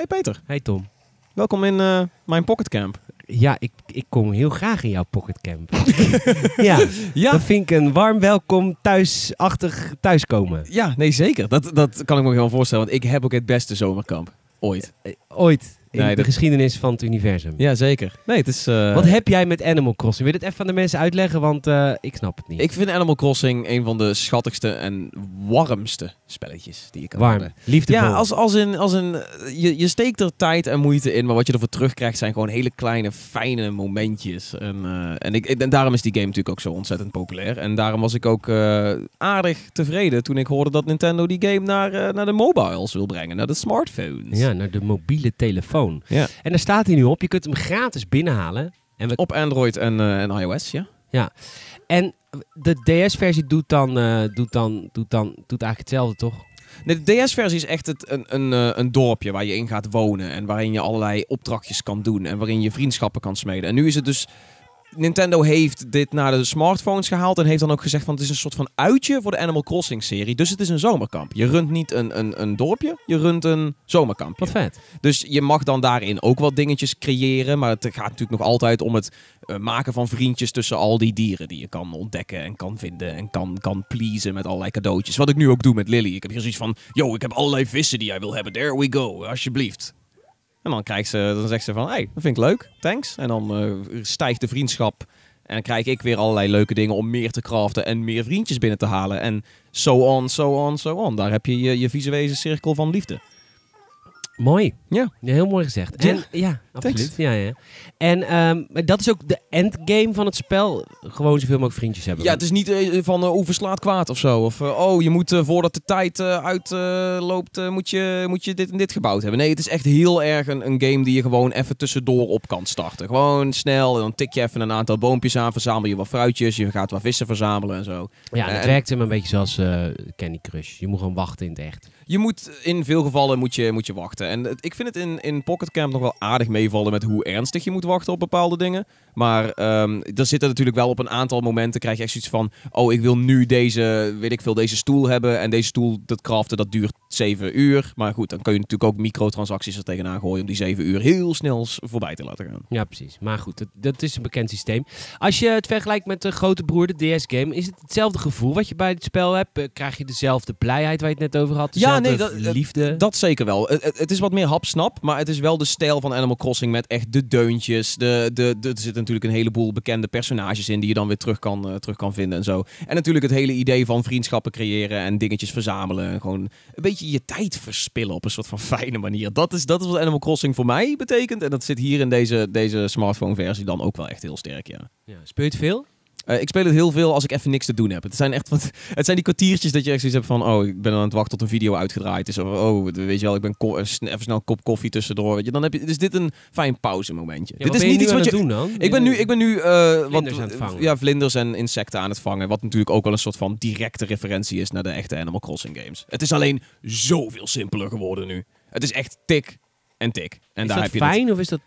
Hey Peter. Hey Tom. Welkom in eh, mijn pocketcamp. Ja, ik, ik kom heel graag in jouw pocketcamp. ja, ja, dat vind ik een warm welkom thuisachtig thuiskomen. Ja, nee zeker. Dat, dat kan ik me wel voorstellen, want ik heb ook het beste zomerkamp ooit. Eh, ooit nee, de geschiedenis van het universum. Ja, zeker. Nee, het is, eh, Wat heb jij met Animal Crossing? Wil je het even aan de mensen uitleggen? Want eh, ik snap het niet. Ik vind Animal Crossing een van de schattigste en warmste spelletjes die je kan Warm, liefdevol. Ja, als, als in... Als in je, je steekt er tijd en moeite in, maar wat je ervoor terugkrijgt zijn gewoon hele kleine, fijne momentjes. En, eh, en, ik, en daarom is die game natuurlijk ook zo ontzettend populair. En daarom was ik ook aardig tevreden toen ik hoorde dat Nintendo die game naar, naar de mobiles wil brengen. Naar de smartphones. Ja, naar de mobiele telefoon. Ja. En daar staat hij nu op. Je kunt hem gratis binnenhalen. En we... Op Android en, eh, en iOS, ja. Ja. En de DS-versie doet dan, eh, doet dan, doet dan doet eigenlijk hetzelfde, toch? Nee, de DS-versie is echt het, een, een, eh, een dorpje waar je in gaat wonen. En waarin je allerlei opdrachtjes kan doen. En waarin je vriendschappen kan smeden. En nu is het dus Nintendo heeft dit naar de smartphones gehaald en heeft dan ook gezegd van het is een soort van uitje voor de Animal Crossing serie. Dus het is een zomerkamp. Je runt niet een, een, een dorpje, je runt een zomerkamp. Wat vet. Dus je mag dan daarin ook wat dingetjes creëren, maar het gaat natuurlijk nog altijd om het eh, maken van vriendjes tussen al die dieren die je kan ontdekken en kan vinden en kan, kan pleasen met allerlei cadeautjes. Wat ik nu ook doe met Lily. Ik heb hier zoiets van, yo, ik heb allerlei vissen die jij wil hebben. There we go, alsjeblieft. En dan, krijgt ze, dan zegt ze van, hé, hey, dat vind ik leuk, thanks. En dan eh, stijgt de vriendschap. En dan krijg ik weer allerlei leuke dingen om meer te craften en meer vriendjes binnen te halen. En so on, so on, so on. Daar heb je je, je visuele cirkel van liefde. Mooi. Ja. Heel mooi gezegd. En, ja. Absoluut, ja, ja. En um, dat is ook de endgame van het spel. Gewoon zoveel mogelijk vriendjes hebben. Ja, het is niet eh, van eh, hoe verslaat kwaad of zo. Of eh, oh, je moet voordat de tijd uitloopt, moet, je, moet je dit en dit gebouwd hebben. Nee, het is echt heel erg een, een, game die je gewoon even tussendoor op kan starten. Gewoon snel, en dan tik je even een aantal boompjes aan, verzamel je wat fruitjes, je gaat wat vissen verzamelen en zo. Ja, het werkt hem een beetje zoals Candy Crush. Je moet gewoon wachten in het echt. Je moet, in veel gevallen moet je, moet je wachten. En ik vind het in, in Pocket Camp nog wel aardig mee meevallen met hoe ernstig je moet wachten op bepaalde dingen. Maar um, er zitten natuurlijk wel op een aantal momenten krijg je echt zoiets van... Oh, ik wil nu deze, weet ik veel, deze stoel hebben. En deze stoel, dat craften, dat duurt zeven uur. Maar goed, dan kun je natuurlijk ook microtransacties er tegenaan gooien om die zeven uur heel snel voorbij te laten gaan. Ja, precies. Maar goed, dat, dat is een bekend systeem. Als je het vergelijkt met de grote broer, de DS-game, is het hetzelfde gevoel wat je bij dit spel hebt? Eh, krijg je dezelfde blijheid waar je het net over had? Ja, nee, dat, eh, liefde? Dat zeker wel. Het, het is wat meer hapsnap, maar het is wel de stijl van Animal Crossing met echt de deuntjes. De, de, de, er zitten natuurlijk een heleboel bekende personages in die je dan weer terug kan, eh, terug kan vinden en zo. En natuurlijk het hele idee van vriendschappen creëren en dingetjes verzamelen. Gewoon een beetje je tijd verspillen op een soort van fijne manier. Dat is, dat is wat Animal Crossing voor mij betekent. En dat zit hier in deze, deze smartphone versie dan ook wel echt heel sterk, ja. ja speel veel? Eh, ik speel het heel veel als ik even niks te doen heb. Het zijn echt wat, het zijn die kwartiertjes dat je echt zoiets hebt van, oh, ik ben aan het wachten tot een video uitgedraaid is. Of, oh, weet je wel, ik ben even snel een kop koffie tussendoor. Weet je. Dan heb je, is dus dit een fijn pauzemomentje. Ja, dit is niet iets wat je... Doen dan? Ik ben nu, ik ben nu eh, vlinders wat, aan het Ja, vlinders en insecten aan het vangen. Wat natuurlijk ook wel een soort van directe referentie is naar de echte Animal Crossing games. Het is alleen zoveel simpeler geworden nu. Het is echt tik en tik. En is daar dat heb je fijn of is dat...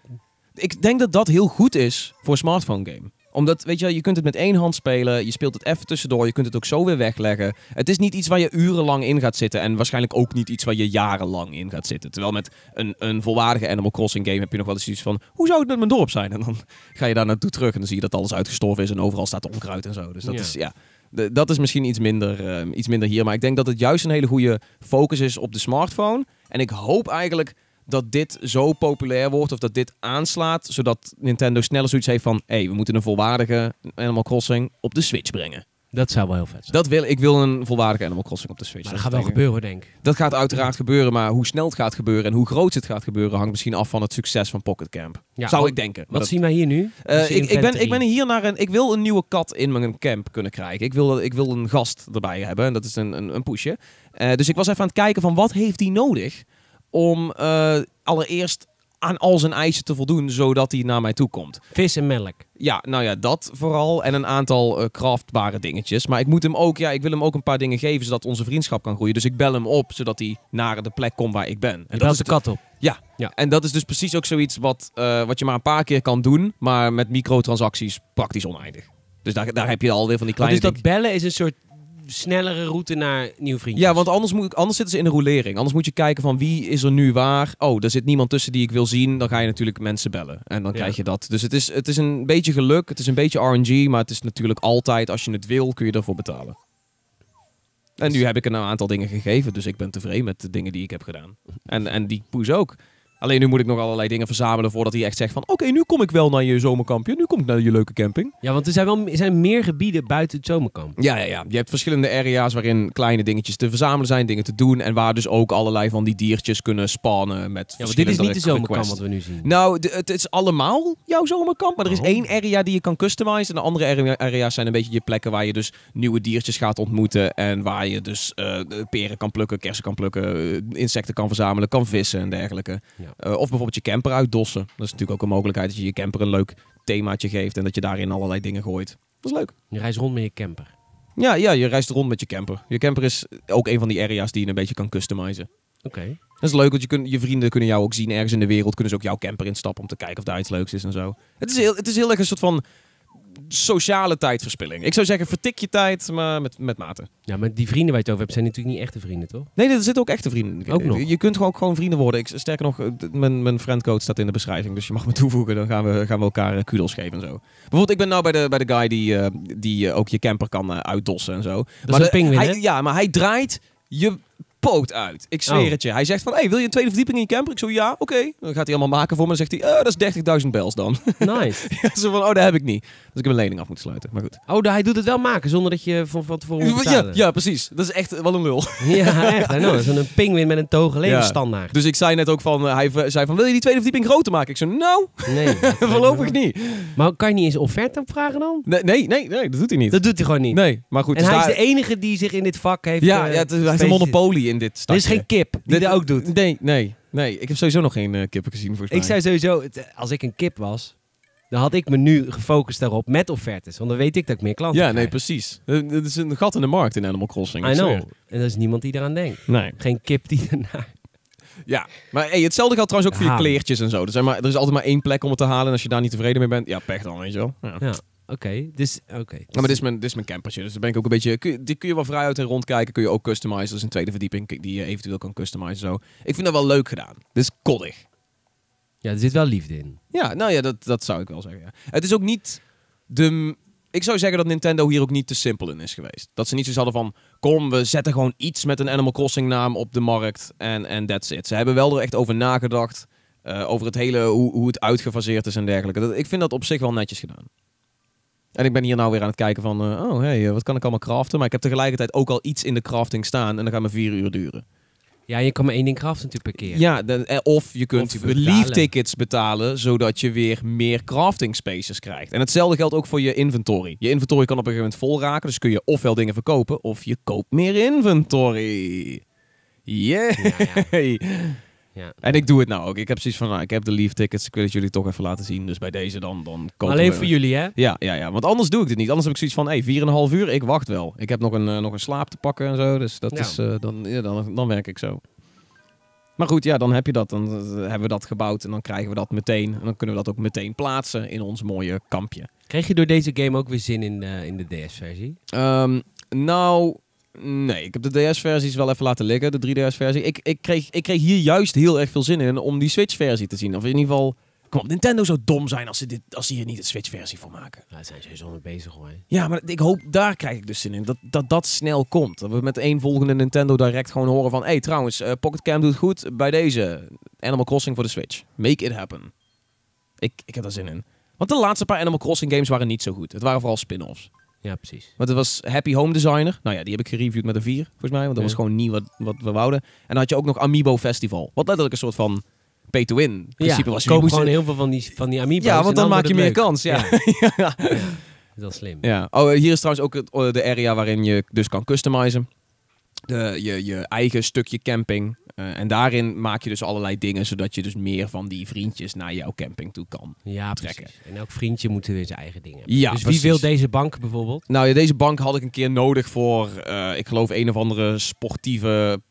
Ik denk dat dat heel goed is voor een smartphone game omdat, weet je je kunt het met één hand spelen. Je speelt het even tussendoor. Je kunt het ook zo weer wegleggen. Het is niet iets waar je urenlang in gaat zitten. En waarschijnlijk ook niet iets waar je jarenlang in gaat zitten. Terwijl met een, een volwaardige Animal Crossing game heb je nog wel eens iets van... Hoe zou het met mijn dorp zijn? En dan ga je daar naartoe terug en dan zie je dat alles uitgestorven is. En overal staat onkruid en zo. Dus dat is, ja... dat is misschien iets minder, ehm, iets minder hier. Maar ik denk dat het juist een hele goede focus is op de smartphone. En ik hoop eigenlijk dat dit zo populair wordt of dat dit aanslaat, zodat Nintendo sneller zoiets heeft van, hé, hey, we moeten een volwaardige Animal Crossing op de Switch brengen. Dat zou wel heel vet zijn. Dat wil, ik wil een volwaardige Animal Crossing op de Switch. Maar dat gaat wel gebeuren, denk ik. Dat gaat uiteraard gebeuren, maar hoe snel het gaat gebeuren en hoe groot het gaat gebeuren hangt misschien af van het succes van Pocket Camp. zou ik denken. Wat zien wij hier nu? Eh, ik, ik, ben, ik ben hier naar een. Ik wil een nieuwe kat in mijn camp kunnen krijgen. Ik wil, ik wil een gast erbij hebben en dat is een, een, een pushje. Eh, dus ik was even aan het kijken van wat heeft die nodig om eh, allereerst aan al zijn eisen te voldoen, zodat hij naar mij toe komt. Vis en melk. Ja, nou ja, dat vooral. En een aantal uh, eh, craftbare dingetjes. Maar ik moet hem ook, ja, ik wil hem ook een paar dingen geven, zodat onze vriendschap kan groeien. Dus ik bel hem op, zodat hij naar de plek komt waar ik ben. En je dat is de kat op. Ja. ja, en dat is dus precies ook zoiets wat, eh, wat je maar een paar keer kan doen, maar met microtransacties praktisch oneindig. Dus daar, daar heb je alweer van die kleine... dus dat bellen is een soort snellere route naar nieuw vrienden. Ja, want anders, moet, anders zitten ze in de roelering. Anders moet je kijken van wie is er nu waar. Oh, daar zit niemand tussen die ik wil zien. Dan ga je natuurlijk mensen bellen. En dan krijg je dat. Dus het is, het is een beetje geluk. Het is een beetje RNG. Maar het is natuurlijk altijd, als je het wil, kun je ervoor betalen. En nu heb ik een aantal dingen gegeven. Dus ik ben tevreden met de dingen die ik heb gedaan. En, en die poes ook. Alleen nu moet ik nog allerlei dingen verzamelen voordat hij echt zegt van... Oké, nu kom ik wel naar je zomerkampje. Nu kom ik naar je leuke camping. Ja, want er zijn wel er zijn meer gebieden buiten het zomerkamp. Ja, ja, ja. Je hebt verschillende area's waarin kleine dingetjes te verzamelen zijn. Dingen te doen. En waar dus ook allerlei van die diertjes kunnen spannen met ja, Dit is niet de zomerkamp wat we nu zien. Nou, het is allemaal jouw zomerkamp. Maar er is oh. één area die je kan customizen. En de andere area's zijn een beetje je plekken waar je dus nieuwe diertjes gaat ontmoeten. En waar je dus eh, peren kan plukken, kersen kan plukken, eh, insecten kan verzamelen, kan vissen en dergelijke. Ja. Eh, of bijvoorbeeld je camper uitdossen. Dat is natuurlijk ook een mogelijkheid dat je je camper een leuk themaatje geeft en dat je daarin allerlei dingen gooit. Dat is leuk. Je reist rond met je camper. Ja, ja, je reist rond met je camper. Je camper is ook een van die area's die je een beetje kan customizen. Oké. Dat is leuk, want je, je vrienden kunnen jou ook zien ergens in de wereld. Kunnen ze ook jouw camper instappen om te kijken of daar iets leuks is en zo. Het is heel, het is heel erg een soort van sociale tijdverspilling. Ik zou zeggen, vertik je tijd, maar met, met mate. Ja, maar die vrienden waar je het over hebt, zijn natuurlijk niet echte vrienden, toch? Nee, er zitten ook echte vrienden in. Ook nog. Je kunt gewoon, ook gewoon vrienden worden. Ik, sterker nog, mijn, mijn friendcode staat in de beschrijving, dus je mag me toevoegen. Dan gaan we, gaan we elkaar eh, kudels geven en zo. Bijvoorbeeld, ik ben nou bij de, bij de guy die, eh, die eh, ook je camper kan uitdossen en zo. Dat is een de, pingwin, hij, Ja, maar hij draait je poot uit. Ik zweer oh. het je. Hij zegt van, hey, wil je een tweede verdieping in je camper? Ik zo, ja, oké. Dan gaat hij allemaal maken voor me. Dan zegt hij, eh, dat is 30.000 bels dan. Nice. ja, zo van, oh, dat heb ik niet. Dus ik heb een lening af moeten sluiten. Maar goed. Oh, hij doet het wel maken zonder dat je van, van tevoren moet ja, ja, precies. Dat is echt wel een lul. ja, echt. Nou, dat is een pingwin met een toge standaard. Dus ik zei net ook van, eh, hij zei van, wil je die tweede verdieping groter maken? Ik zo, nou, nee, voorlopig niet. Maar kan je niet eens offerte vragen dan? Nee, nee, nee, nee, dat doet hij niet. Dat doet hij gewoon niet. Nee, maar goed. En dus hij is de enige die zich in dit vak heeft... Ja, eh, ja het, hij is een monopolie dit Er is geen kip die dat ook doet. Nee, nee, nee. Ik heb sowieso nog geen uh, kippen gezien voor. Ik zei sowieso, als ik een kip was, dan had ik me nu gefocust daarop met offertes. Want dan weet ik dat ik meer klanten heb. Ja, nee, precies. Eh, het is een gat in de markt in Animal Crossing. I know. En er is niemand die eraan denkt. Nee. Geen kip die ernaar... Ja, maar hey, hetzelfde geldt trouwens ook voor je kleertjes en zo. Er, zijn maar, er is altijd maar één plek om het te halen. En als je daar niet tevreden mee bent, ja, pech dan, weet je wel. ja. ja. Oké, dus oké. maar dit is, mijn, dit is mijn campertje, dus daar ben ik ook een beetje... die kun je wel vrij uit en rondkijken, kun je ook customizen. Dat is een tweede verdieping die je eventueel kan customizen. Zo. Ik vind dat wel leuk gedaan. Dit is koddig. Ja, er zit wel liefde in. Ja, nou ja, dat, dat zou ik wel zeggen. Ja. Het is ook niet de... Ik zou zeggen dat Nintendo hier ook niet te simpel in is geweest. Dat ze niet zo hadden van... Kom, we zetten gewoon iets met een Animal Crossing naam op de markt. En en that's it. Ze hebben wel er echt over nagedacht. Eh, over het hele... Hoe, hoe het uitgefaseerd is en dergelijke. Dat, ik vind dat op zich wel netjes gedaan. En ik ben hier nou weer aan het kijken van, eh, oh hey, eh, wat kan ik allemaal craften? Maar ik heb tegelijkertijd ook al iets in de crafting staan en dat gaat me vier uur duren. Ja, je kan maar één ding craften natuurlijk per keer. Ja, eh, of je kunt relief tickets betalen, zodat je weer meer crafting spaces krijgt. En hetzelfde geldt ook voor je inventory. Je inventory kan op een gegeven moment vol raken, dus kun je ofwel dingen verkopen, of je koopt meer inventory. Yeah! ja. En ik doe het nou ook. Ik heb zoiets van, nou, ik heb de Leaf tickets. Ik wil het jullie toch even laten zien. Dus bij deze dan, dan kopen Alleen voor jullie, hè? Ja, ja, ja. Want anders doe ik dit niet. Anders heb ik zoiets van, hey, 4,5 uur, ik wacht wel. Ik heb nog een, eh, nog een slaap te pakken en zo. Dus dat is, eh, dan, dan, dan werk ik zo. Maar goed, ja, dan heb je dat. Dan eh, hebben we dat gebouwd en dan krijgen we dat meteen. En dan kunnen we dat ook meteen plaatsen in ons mooie kampje. Kreeg je door deze game ook weer zin in, in de DS-versie? Ehm, nou, Nee, ik heb de DS-versies wel even laten liggen, de 3DS-versie. Ik, ik, kreeg, ik kreeg hier juist heel erg veel zin in om die Switch-versie te zien. Of in ieder geval... Kom op, Nintendo zou dom zijn als ze, dit, als ze hier niet een Switch-versie voor maken. daar zijn ze sowieso mee bezig hoor. Ja, maar ik hoop, daar krijg ik dus zin in. Dat dat, dat snel komt. Dat we met één volgende Nintendo Direct gewoon horen van... Hé, hey, trouwens, eh, Pocket Cam doet goed bij deze. Animal Crossing voor de Switch. Make it happen. Ik, ik heb daar zin in. Want de laatste paar Animal Crossing games waren niet zo goed. Het waren vooral spin-offs. Ja, precies. Want het was Happy Home Designer. Nou ja, die heb ik gereviewd met een 4, volgens mij. Want dat was gewoon niet wat, wat we wouden. En dan had je ook nog Amiibo Festival. Wat letterlijk een soort van pay to win. Ja, was. je koop gewoon heel veel van die, van die Amiibo's. Ja, want dan, maak je meer kans. Ja. ja. Dat is wel slim. Ja. Oh, eh, hier is trouwens ook het, eh, de area waarin je dus kan customizen de, je, je eigen stukje camping. Eh, en daarin maak je dus allerlei dingen, zodat je dus meer van die vriendjes naar jouw camping toe kan ja, trekken. Precies. En elk vriendje moet weer zijn eigen dingen ja, Dus wie wil deze bank bijvoorbeeld? Nou ja, deze bank had ik een keer nodig voor, eh, ik geloof, een of andere sportieve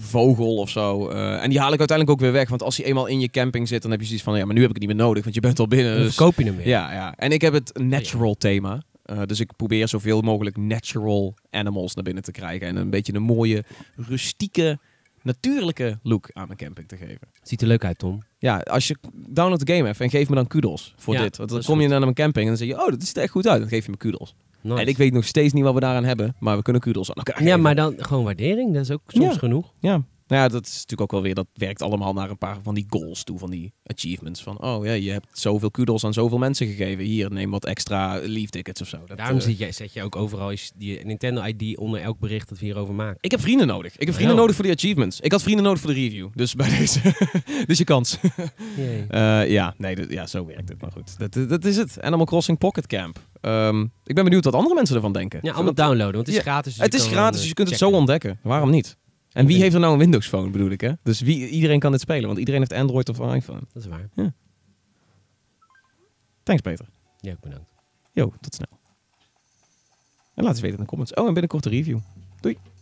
vogel of zo. Eh, en die haal ik uiteindelijk ook weer weg. Want als hij eenmaal in je camping zit, dan heb je zoiets van... ja, maar nu heb ik het niet meer nodig, want je bent al binnen. dus... koop je hem weer. Ja, ja. En ik heb het oh natural thema. Eh, dus ik probeer zoveel mogelijk natural animals naar binnen te krijgen. En een beetje een mooie, rustieke, natuurlijke look aan mijn camping te geven. Ziet er leuk uit, Tom. Ja, als je download de game even en geef me dan kudels voor dit. Want dan kom je naar mijn camping en dan zeg je, oh, dat ziet er echt goed uit. Dan geef je me kudels Nice. En ik weet nog steeds niet wat we daaraan hebben, maar we kunnen kudels aan elkaar Ja, maar dan gewoon waardering, dat is ook soms genoeg. Ja, nou ja, dat is natuurlijk ook wel weer, dat werkt allemaal naar een paar van die goals toe, van die achievements. Van, oh ja, je hebt zoveel kudos aan zoveel mensen gegeven. Hier, neem wat extra leave tickets of zo. Daarom eh, zet, je, zet ook overal die Nintendo-ID onder elk bericht dat we hierover maken. Ik heb vrienden nodig. Ik heb vrienden nodig voor die achievements. Ik had vrienden nodig voor de review. Dus bij deze, dus je kans. Eh, ja, nee, ja, zo werkt het. Maar goed, dat, dat is het. Animal Crossing Pocket Camp. Ehm, ik ben benieuwd wat andere mensen ervan denken. Ja, allemaal downloaden, want het is gratis. Dus het is gratis, eh, dus je kunt het zo ontdekken. Waarom niet? En wie heeft er nou een Windows Phone, bedoel ik, hè? Dus wie, iedereen kan dit spelen, want iedereen heeft Android of een iPhone. Dat is waar. Ja. Thanks, Peter. Ja, ook bedankt. Yo, tot snel. En laat eens weten in de comments. Oh, en binnenkort een review. Doei.